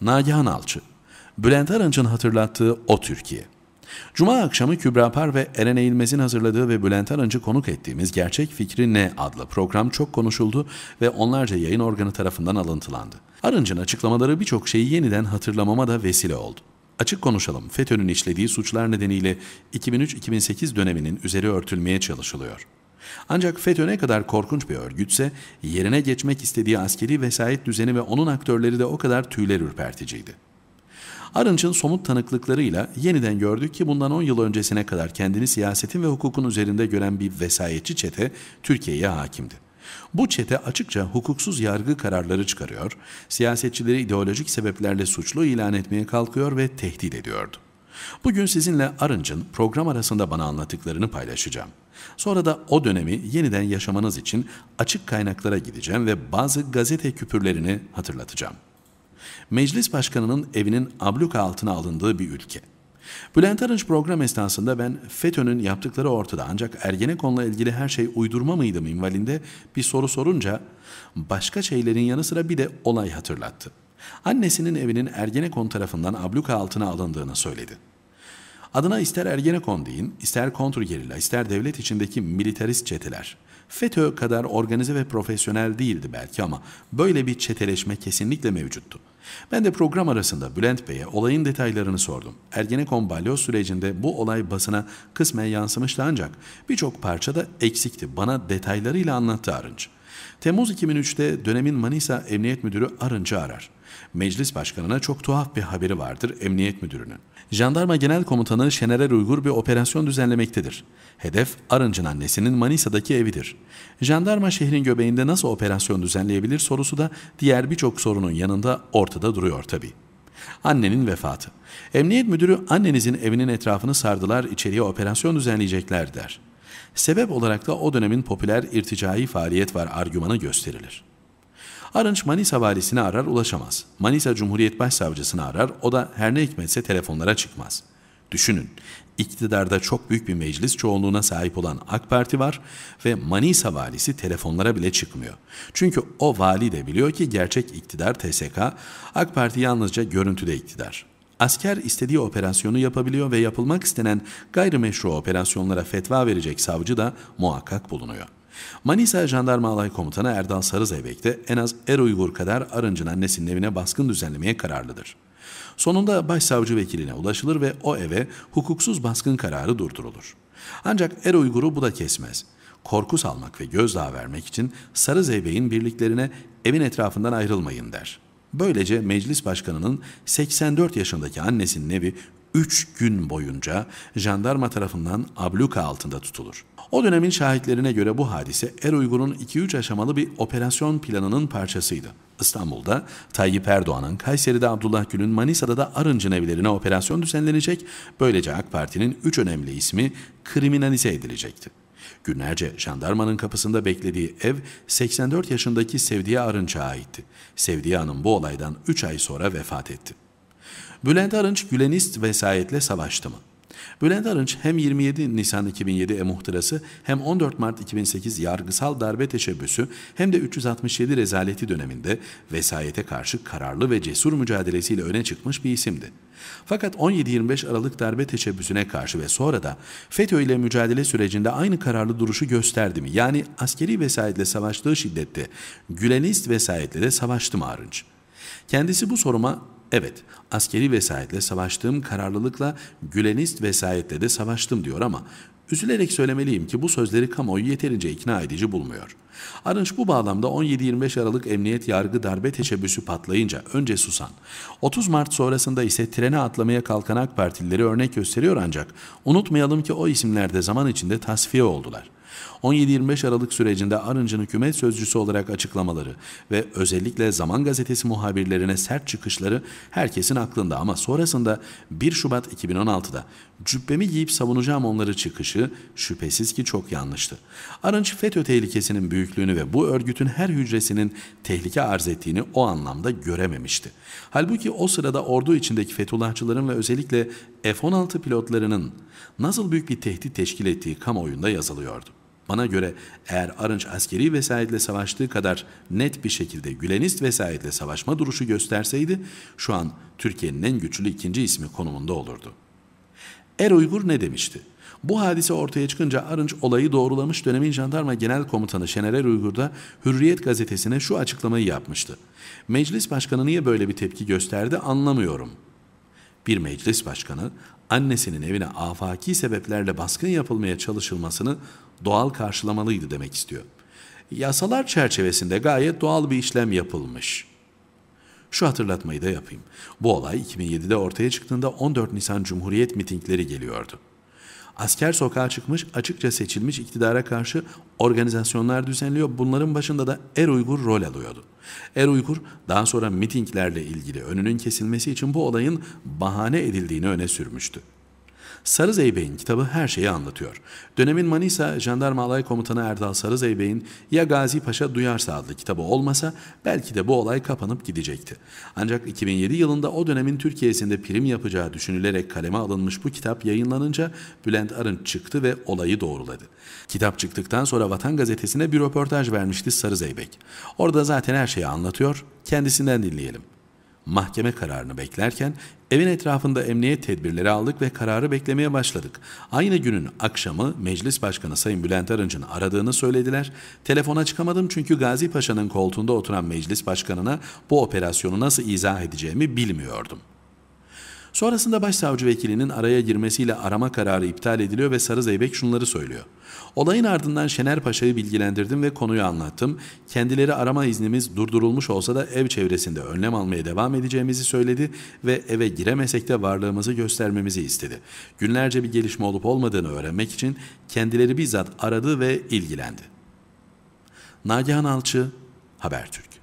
Nagihan Alçı, Bülent Arınç'ın hatırlattığı O Türkiye. Cuma akşamı Kübra Par ve Eren Eğilmez'in hazırladığı ve Bülent Arınç'ı konuk ettiğimiz Gerçek Fikri Ne adlı program çok konuşuldu ve onlarca yayın organı tarafından alıntılandı. Arınç'ın açıklamaları birçok şeyi yeniden hatırlamama da vesile oldu. Açık konuşalım, FETÖ'nün işlediği suçlar nedeniyle 2003-2008 döneminin üzeri örtülmeye çalışılıyor. Ancak FETÖ ne kadar korkunç bir örgütse yerine geçmek istediği askeri vesayet düzeni ve onun aktörleri de o kadar tüyler ürperticiydi. Arınç'ın somut tanıklıklarıyla yeniden gördük ki bundan 10 yıl öncesine kadar kendini siyasetin ve hukukun üzerinde gören bir vesayetçi çete Türkiye'ye hakimdi. Bu çete açıkça hukuksuz yargı kararları çıkarıyor, siyasetçileri ideolojik sebeplerle suçlu ilan etmeye kalkıyor ve tehdit ediyordu. Bugün sizinle Arınç'ın program arasında bana anlattıklarını paylaşacağım. Sonra da o dönemi yeniden yaşamanız için açık kaynaklara gideceğim ve bazı gazete küpürlerini hatırlatacağım. Meclis başkanının evinin abluka altına alındığı bir ülke. Bülent Arınç program esnasında ben FETÖ'nün yaptıkları ortada ancak Ergenekon'la ilgili her şey uydurma mıydı minvalinde bir soru sorunca başka şeylerin yanı sıra bir de olay hatırlattı. Annesinin evinin Ergenekon tarafından abluka altına alındığını söyledi. Adına ister Ergenekon deyin, ister kontrgerilla, ister devlet içindeki militarist çeteler. FETÖ kadar organize ve profesyonel değildi belki ama böyle bir çeteleşme kesinlikle mevcuttu. Ben de program arasında Bülent Bey'e olayın detaylarını sordum. Ergenekon balyoz sürecinde bu olay basına kısmen yansımıştı ancak birçok parçada eksikti. Bana detaylarıyla anlattı Arınç. Temmuz 2003'te dönemin Manisa Emniyet Müdürü Arınç'ı arar. Meclis Başkanı'na çok tuhaf bir haberi vardır Emniyet Müdürü'nün. Jandarma Genel Komutanı Şener Er Uygur bir operasyon düzenlemektedir. Hedef Arınç'ın annesinin Manisa'daki evidir. Jandarma şehrin göbeğinde nasıl operasyon düzenleyebilir sorusu da diğer birçok sorunun yanında ortada duruyor tabii. Annenin vefatı. Emniyet müdürü annenizin evinin etrafını sardılar, içeriye operasyon düzenleyecekler der sebep olarak da o dönemin popüler irticai faaliyet var argümanı gösterilir. Arınç Manisa valisini arar ulaşamaz. Manisa Cumhuriyet Başsavcısını arar o da her ne hikmetse telefonlara çıkmaz. Düşünün iktidarda çok büyük bir meclis çoğunluğuna sahip olan AK Parti var ve Manisa valisi telefonlara bile çıkmıyor. Çünkü o vali de biliyor ki gerçek iktidar TSK, AK Parti yalnızca görüntüde iktidar. Asker istediği operasyonu yapabiliyor ve yapılmak istenen gayrimeşru operasyonlara fetva verecek savcı da muhakkak bulunuyor. Manisa Jandarma Alay Komutanı Erdal Sarızeybek de en az Er Uygur kadar Arınç'ın annesinin evine baskın düzenlemeye kararlıdır. Sonunda başsavcı vekiline ulaşılır ve o eve hukuksuz baskın kararı durdurulur. Ancak Er Uygur'u bu da kesmez. Korku salmak ve gözdağı vermek için Sarı Zeybek'in birliklerine evin etrafından ayrılmayın der.'' Böylece meclis başkanının 84 yaşındaki annesinin evi 3 gün boyunca jandarma tarafından abluka altında tutulur. O dönemin şahitlerine göre bu hadise Er Uygur'un 2-3 aşamalı bir operasyon planının parçasıydı. İstanbul'da Tayyip Erdoğan'ın, Kayseri'de Abdullah Gül'ün, Manisa'da da Arınç'ın evlerine operasyon düzenlenecek. Böylece AK Parti'nin 3 önemli ismi kriminalize edilecekti. Günlerce jandarmanın kapısında beklediği ev 84 yaşındaki Sevdiye Arınç'a aitti. Sevdiye Hanım bu olaydan 3 ay sonra vefat etti. Bülent Arınç Gülenist vesayetle savaştı mı? Bülent Arınç hem 27 Nisan 2007 e-muhtırası hem 14 Mart 2008 yargısal darbe teşebbüsü hem de 367 rezaleti döneminde vesayete karşı kararlı ve cesur mücadelesiyle öne çıkmış bir isimdi. Fakat 17-25 Aralık darbe teşebbüsüne karşı ve sonra da FETÖ ile mücadele sürecinde aynı kararlı duruşu gösterdi mi? Yani askeri vesayetle savaştığı şiddette Gülenist vesayetle de savaştı mı Arınç? Kendisi bu soruma Evet, askeri vesayetle savaştığım kararlılıkla gülenist vesayetle de savaştım diyor ama üzülerek söylemeliyim ki bu sözleri kamuoyu yeterince ikna edici bulmuyor. Arınç bu bağlamda 17-25 Aralık emniyet yargı darbe teşebbüsü patlayınca önce susan, 30 Mart sonrasında ise trene atlamaya kalkan AK Partilileri örnek gösteriyor ancak unutmayalım ki o isimler de zaman içinde tasfiye oldular. 17-25 Aralık sürecinde Arınç'ın hükümet sözcüsü olarak açıklamaları ve özellikle Zaman Gazetesi muhabirlerine sert çıkışları herkesin aklında ama sonrasında 1 Şubat 2016'da cübbemi giyip savunacağım onları çıkışı şüphesiz ki çok yanlıştı. Arınç FETÖ tehlikesinin büyüklüğünü ve bu örgütün her hücresinin tehlike arz ettiğini o anlamda görememişti. Halbuki o sırada ordu içindeki Fethullahçıların ve özellikle F-16 pilotlarının nasıl büyük bir tehdit teşkil ettiği kamuoyunda yazılıyordu. Bana göre eğer Arınç askeri vesayetle savaştığı kadar net bir şekilde Gülenist vesayetle savaşma duruşu gösterseydi şu an Türkiye'nin en güçlü ikinci ismi konumunda olurdu. Er Uygur ne demişti? Bu hadise ortaya çıkınca Arınç olayı doğrulamış dönemin jandarma genel komutanı Şener Er Uygur'da Hürriyet gazetesine şu açıklamayı yapmıştı. Meclis başkanı niye böyle bir tepki gösterdi anlamıyorum. Bir meclis başkanı annesinin evine afaki sebeplerle baskın yapılmaya çalışılmasını doğal karşılamalıydı demek istiyor. Yasalar çerçevesinde gayet doğal bir işlem yapılmış. Şu hatırlatmayı da yapayım. Bu olay 2007'de ortaya çıktığında 14 Nisan Cumhuriyet mitingleri geliyordu. Asker sokağa çıkmış, açıkça seçilmiş iktidara karşı organizasyonlar düzenliyor. Bunların başında da Er Uygur rol alıyordu. Er Uygur daha sonra mitinglerle ilgili önünün kesilmesi için bu olayın bahane edildiğini öne sürmüştü. Sarı Zeybek'in kitabı her şeyi anlatıyor. Dönemin Manisa Jandarma Alay Komutanı Erdal Sarı Zeybek'in Ya Gazi Paşa Duyarsa adlı kitabı olmasa belki de bu olay kapanıp gidecekti. Ancak 2007 yılında o dönemin Türkiye'sinde prim yapacağı düşünülerek kaleme alınmış bu kitap yayınlanınca Bülent Arın çıktı ve olayı doğruladı. Kitap çıktıktan sonra Vatan Gazetesi'ne bir röportaj vermişti Sarı Zeybek. Orada zaten her şeyi anlatıyor, kendisinden dinleyelim. Mahkeme kararını beklerken evin etrafında emniyet tedbirleri aldık ve kararı beklemeye başladık. Aynı günün akşamı Meclis Başkanı Sayın Bülent Arınç'ın aradığını söylediler. Telefona çıkamadım çünkü Gazi Paşa'nın koltuğunda oturan Meclis Başkanı'na bu operasyonu nasıl izah edeceğimi bilmiyordum.'' Sonrasında başsavcı vekilinin araya girmesiyle arama kararı iptal ediliyor ve Sarı Zeybek şunları söylüyor. Olayın ardından Şener Paşa'yı bilgilendirdim ve konuyu anlattım. Kendileri arama iznimiz durdurulmuş olsa da ev çevresinde önlem almaya devam edeceğimizi söyledi ve eve giremesek de varlığımızı göstermemizi istedi. Günlerce bir gelişme olup olmadığını öğrenmek için kendileri bizzat aradı ve ilgilendi. Nagihan Alçı, Habertürk